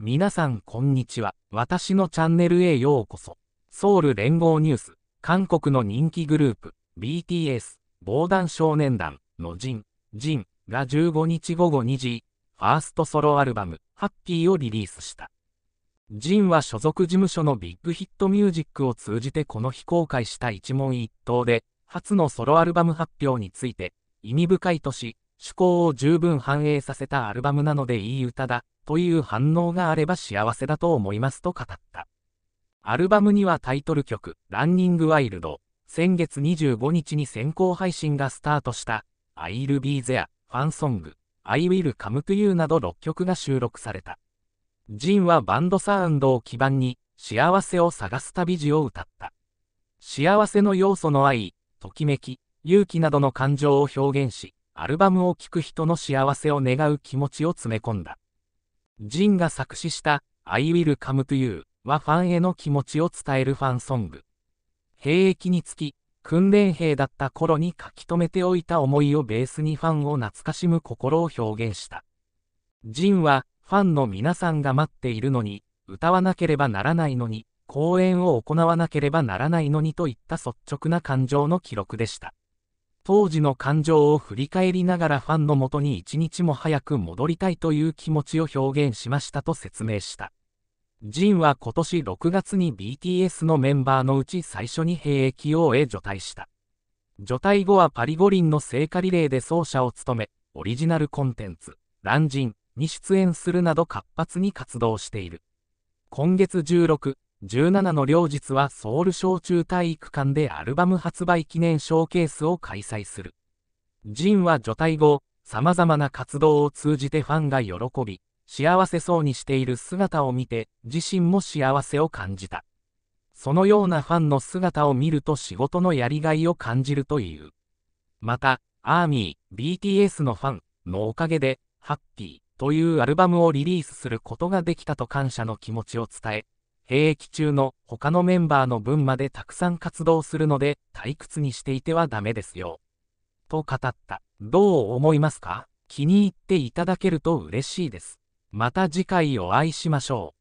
皆さんこんにちは。私のチャンネルへようこそ。ソウル連合ニュース、韓国の人気グループ、BTS、防弾少年団のジン、ジンが15日午後2時、ファーストソロアルバム、ハッピーをリリースした。ジンは所属事務所のビッグヒットミュージックを通じてこの非公開した一問一答で、初のソロアルバム発表について、意味深いとし、趣向を十分反映させたアルバムなのでいい歌だ、という反応があれば幸せだと思いますと語った。アルバムにはタイトル曲、ランニングワイルド、先月25日に先行配信がスタートした、I'll be there、ファンソング、I will come to you など6曲が収録された。ジンはバンドサウンドを基盤に、幸せを探す旅路を歌った。幸せの要素の愛、ときめき、勇気などの感情を表現し、アルバムを聴く人の幸せを願う気持ちを詰め込んだ。ジンが作詞した I Will Come to You はファンへの気持ちを伝えるファンソング。兵役につき、訓練兵だった頃に書き留めておいた思いをベースにファンを懐かしむ心を表現した。ジンは、ファンの皆さんが待っているのに、歌わなければならないのに、講演を行わなければならないのにといった率直な感情の記録でした。当時の感情を振り返りながらファンのもとに一日も早く戻りたいという気持ちを表現しましたと説明した。ジンは今年6月に BTS のメンバーのうち最初に兵役王へ除隊した。除隊後はパリ五輪の聖火リレーで走者を務め、オリジナルコンテンツ、ランジンに出演するなど活発に活動している。今月16、17の両日はソウル小中体育館でアルバム発売記念ショーケースを開催する。ジンは除隊後、様々な活動を通じてファンが喜び、幸せそうにしている姿を見て、自身も幸せを感じた。そのようなファンの姿を見ると仕事のやりがいを感じるという。また、アーミー、BTS のファンのおかげで、ハッピーというアルバムをリリースすることができたと感謝の気持ちを伝え、兵役中の他のメンバーの分までたくさん活動するので退屈にしていてはダメですよ。と語った。どう思いますか気に入っていただけると嬉しいです。また次回お会いしましょう。